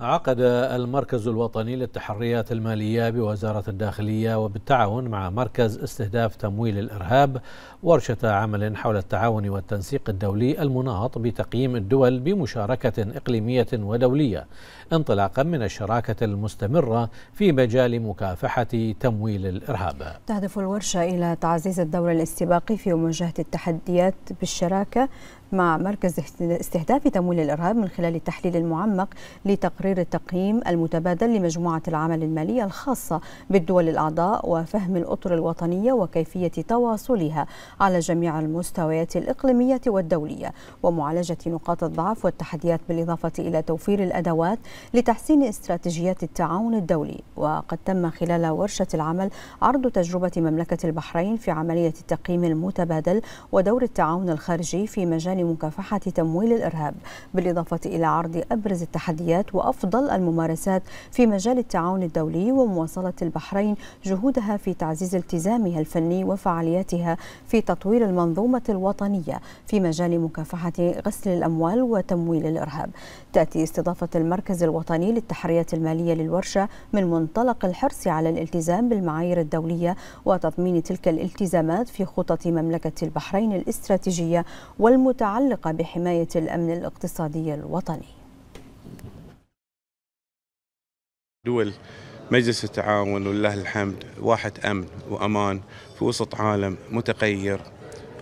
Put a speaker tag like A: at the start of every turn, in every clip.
A: عقد المركز الوطني للتحريات المالية بوزارة الداخلية وبالتعاون مع مركز استهداف تمويل الإرهاب ورشة عمل حول التعاون والتنسيق الدولي المناط بتقييم الدول بمشاركة إقليمية ودولية انطلاقا من الشراكة المستمرة في مجال مكافحة تمويل الإرهاب
B: تهدف الورشة إلى تعزيز الدور الاستباقي في مواجهة التحديات بالشراكة مع مركز استهداف تمويل الإرهاب من خلال التحليل المعمق لتقرير التقييم المتبادل لمجموعة العمل المالية الخاصة بالدول الأعضاء وفهم الأطر الوطنية وكيفية تواصلها على جميع المستويات الإقليمية والدولية ومعالجة نقاط الضعف والتحديات بالإضافة إلى توفير الأدوات لتحسين استراتيجيات التعاون الدولي وقد تم خلال ورشة العمل عرض تجربة مملكة البحرين في عملية التقييم المتبادل ودور التعاون الخارجي في مجال لمكافحة مكافحة تمويل الإرهاب بالإضافة إلى عرض أبرز التحديات وأفضل الممارسات في مجال التعاون الدولي ومواصلة البحرين جهودها في تعزيز التزامها الفني وفعالياتها في تطوير المنظومة الوطنية في مجال مكافحة غسل الأموال وتمويل الإرهاب تأتي استضافة المركز الوطني للتحريات المالية للورشة من منطلق الحرص على الالتزام بالمعايير الدولية وتضمين تلك الالتزامات في خطط مملكة البحرين الاستراتيجية والمتعاقبة المتعلقة بحماية الأمن الاقتصادي الوطني
C: دول مجلس التعاون ولله الحمد واحة أمن وأمان في وسط عالم متغير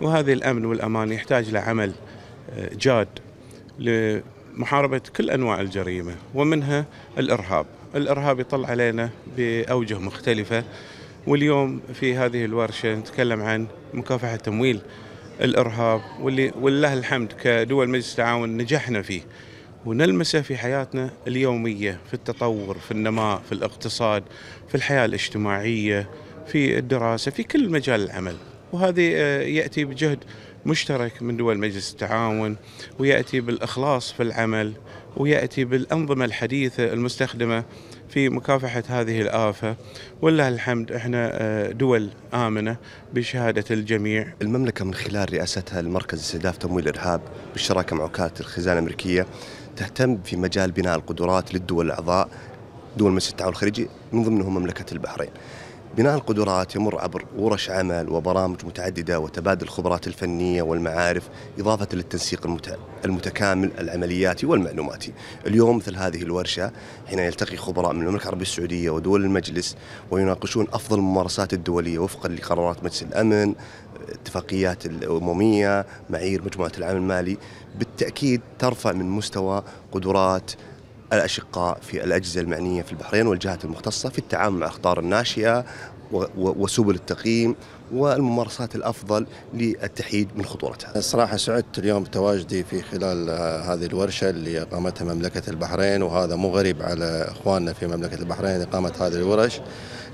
C: وهذا الأمن والأمان يحتاج لعمل آه، جاد لمحاربة كل أنواع الجريمة ومنها الإرهاب الإرهاب يطلع علينا بأوجه مختلفة واليوم في هذه الورشة نتكلم عن مكافحة تمويل الارهاب واللي ولله الحمد كدول مجلس التعاون نجحنا فيه ونلمسه في حياتنا اليوميه في التطور في النماء في الاقتصاد في الحياه الاجتماعيه في الدراسه في كل مجال العمل وهذه آه، ياتي بجهد مشترك من دول مجلس التعاون وياتي بالاخلاص في العمل وياتي بالانظمه الحديثه المستخدمه في مكافحه هذه الافه ولله الحمد احنا آه، دول امنه بشهاده الجميع.
D: المملكه من خلال رئاستها لمركز استهداف تمويل الارهاب بالشراكه مع وكاله الخزانه الامريكيه تهتم في مجال بناء القدرات للدول الاعضاء دول مجلس التعاون الخليجي من ضمنهم مملكه البحرين. بناء القدرات يمر عبر ورش عمل وبرامج متعدده وتبادل الخبرات الفنيه والمعارف اضافه للتنسيق المتكامل العملياتي والمعلوماتي. اليوم مثل هذه الورشه حين يلتقي خبراء من المملكه العربيه السعوديه ودول المجلس ويناقشون افضل الممارسات الدوليه وفقا لقرارات مجلس الامن، اتفاقيات الامميه، معايير مجموعه العمل المالي، بالتاكيد ترفع من مستوى قدرات الأشقاء في الأجهزة المعنية في البحرين والجهات المختصة في التعامل مع الأخطار الناشئة وسبل التقييم والممارسات الافضل للتحييد
E: من خطورتها. الصراحه سعدت اليوم بتواجدي في خلال هذه الورشه اللي اقامتها مملكه البحرين وهذا مو غريب على اخواننا في مملكه البحرين اقامه هذه الورش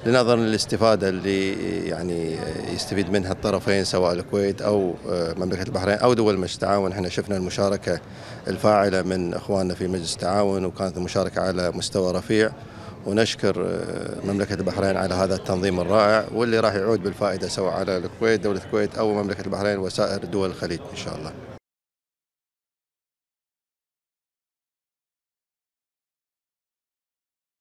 E: لنظرا للاستفاده اللي يعني يستفيد منها الطرفين سواء الكويت او مملكه البحرين او دول مجلس التعاون احنا شفنا المشاركه الفاعله من اخواننا في مجلس التعاون وكانت المشاركه على مستوى رفيع ونشكر آه، مملكة البحرين على هذا التنظيم الرائع واللي راح يعود بالفائدة سواء على الكويت دولة الكويت أو مملكة البحرين وسائر
B: دول الخليج إن شاء الله